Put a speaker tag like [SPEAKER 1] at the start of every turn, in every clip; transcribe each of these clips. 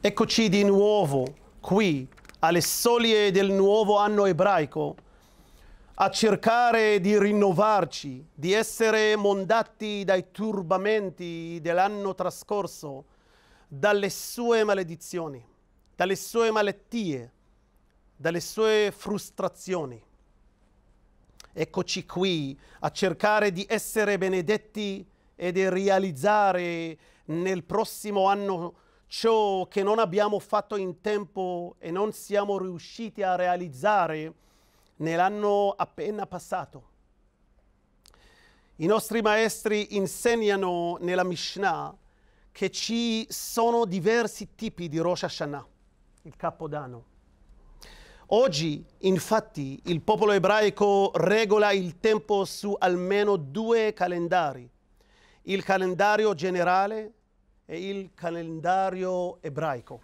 [SPEAKER 1] Eccoci di nuovo qui, alle soglie del nuovo anno ebraico, a cercare di rinnovarci, di essere mondati dai turbamenti dell'anno trascorso, dalle sue maledizioni, dalle sue malattie, dalle sue frustrazioni. Eccoci qui a cercare di essere benedetti e di realizzare nel prossimo anno ciò che non abbiamo fatto in tempo e non siamo riusciti a realizzare nell'anno appena passato. I nostri maestri insegnano nella Mishnah che ci sono diversi tipi di Rosh Hashanah, il Capodanno. Oggi, infatti, il popolo ebraico regola il tempo su almeno due calendari, il calendario generale è il calendario ebraico.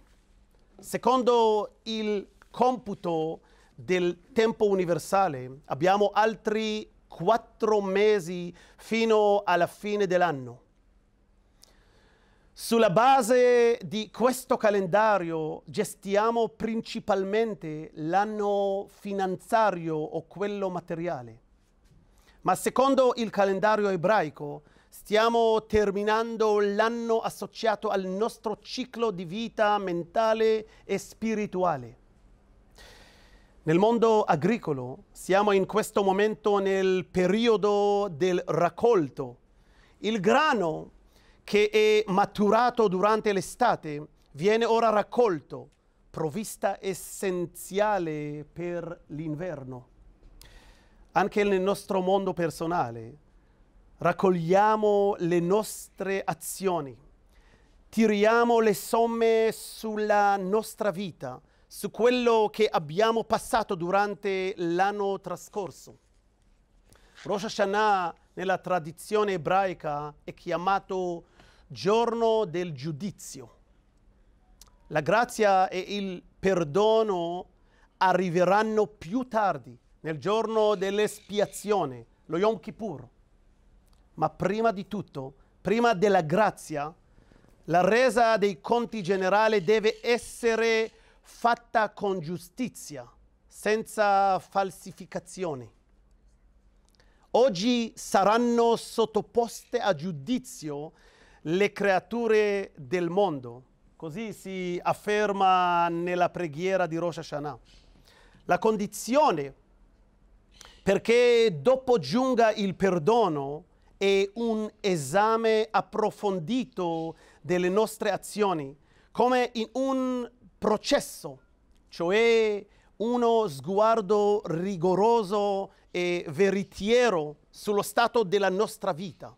[SPEAKER 1] Secondo il computo del tempo universale abbiamo altri quattro mesi fino alla fine dell'anno. Sulla base di questo calendario gestiamo principalmente l'anno finanziario o quello materiale. Ma secondo il calendario ebraico Stiamo terminando l'anno associato al nostro ciclo di vita mentale e spirituale. Nel mondo agricolo siamo in questo momento nel periodo del raccolto. Il grano che è maturato durante l'estate viene ora raccolto, provvista essenziale per l'inverno. Anche nel nostro mondo personale raccogliamo le nostre azioni, tiriamo le somme sulla nostra vita, su quello che abbiamo passato durante l'anno trascorso. Rosh Hashanah nella tradizione ebraica è chiamato giorno del giudizio. La grazia e il perdono arriveranno più tardi, nel giorno dell'espiazione, lo Yom Kippur ma prima di tutto, prima della grazia, la resa dei conti generale deve essere fatta con giustizia, senza falsificazioni. Oggi saranno sottoposte a giudizio le creature del mondo, così si afferma nella preghiera di Rosh Hashanah. La condizione perché dopo giunga il perdono è un esame approfondito delle nostre azioni, come in un processo, cioè uno sguardo rigoroso e veritiero sullo stato della nostra vita,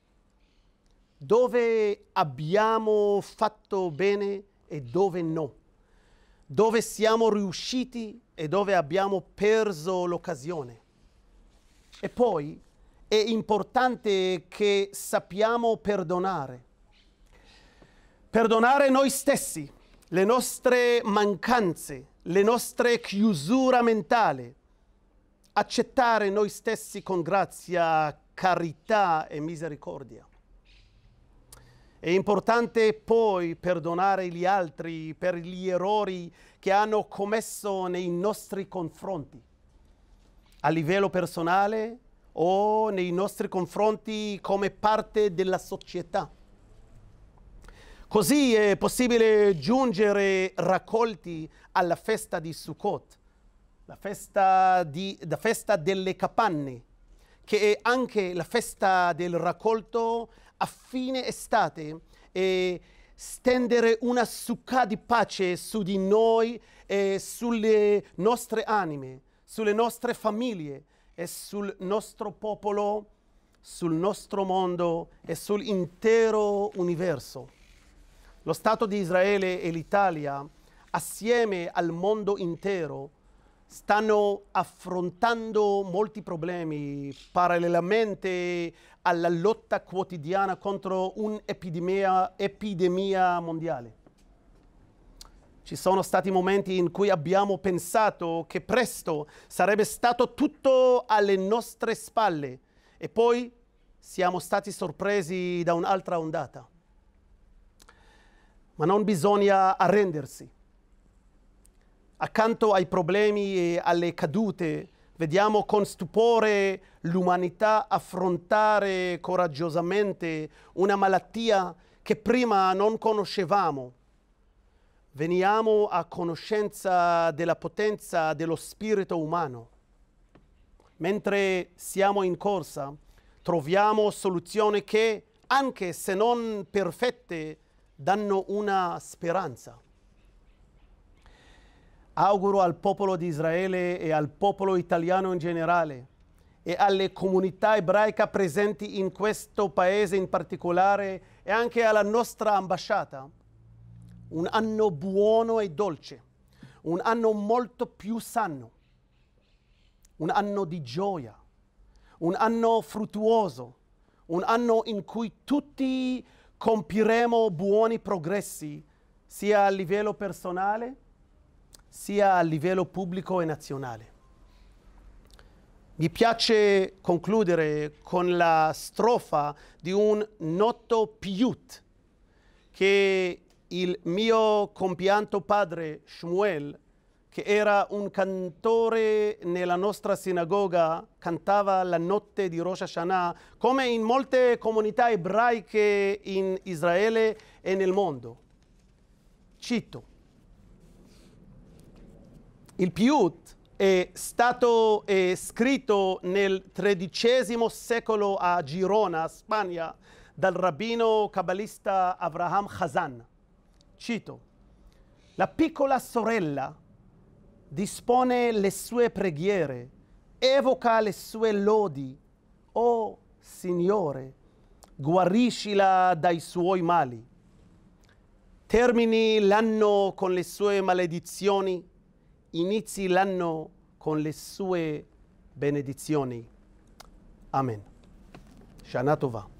[SPEAKER 1] dove abbiamo fatto bene e dove no, dove siamo riusciti e dove abbiamo perso l'occasione. E poi è importante che sappiamo perdonare. Perdonare noi stessi, le nostre mancanze, le nostre chiusure mentali. Accettare noi stessi con grazia, carità e misericordia. È importante poi perdonare gli altri per gli errori che hanno commesso nei nostri confronti, a livello personale o nei nostri confronti come parte della società. Così è possibile giungere raccolti alla festa di Sukkot, la festa, di, la festa delle capanne, che è anche la festa del raccolto a fine estate e stendere una succa di pace su di noi e sulle nostre anime, sulle nostre famiglie, e sul nostro popolo, sul nostro mondo e sull'intero universo. Lo Stato di Israele e l'Italia, assieme al mondo intero, stanno affrontando molti problemi parallelamente alla lotta quotidiana contro un'epidemia mondiale. Ci sono stati momenti in cui abbiamo pensato che presto sarebbe stato tutto alle nostre spalle e poi siamo stati sorpresi da un'altra ondata. Ma non bisogna arrendersi. Accanto ai problemi e alle cadute vediamo con stupore l'umanità affrontare coraggiosamente una malattia che prima non conoscevamo veniamo a conoscenza della potenza dello spirito umano. Mentre siamo in corsa, troviamo soluzioni che, anche se non perfette, danno una speranza. Auguro al popolo di Israele e al popolo italiano in generale e alle comunità ebraiche presenti in questo paese in particolare e anche alla nostra ambasciata un anno buono e dolce, un anno molto più sano, un anno di gioia, un anno fruttuoso, un anno in cui tutti compiremo buoni progressi, sia a livello personale, sia a livello pubblico e nazionale. Mi piace concludere con la strofa di un noto Piut che il mio compianto padre Shmuel, che era un cantore nella nostra sinagoga, cantava la notte di Rosh Hashanah, come in molte comunità ebraiche in Israele e nel mondo. Cito, il Piut è stato è scritto nel XIII secolo a Girona, Spagna, dal rabbino cabalista Avraham Hazan. Cito, la piccola sorella dispone le sue preghiere, evoca le sue lodi. O oh, Signore, guariscila dai suoi mali. Termini l'anno con le sue maledizioni, inizi l'anno con le sue benedizioni. Amen. Shana Tova.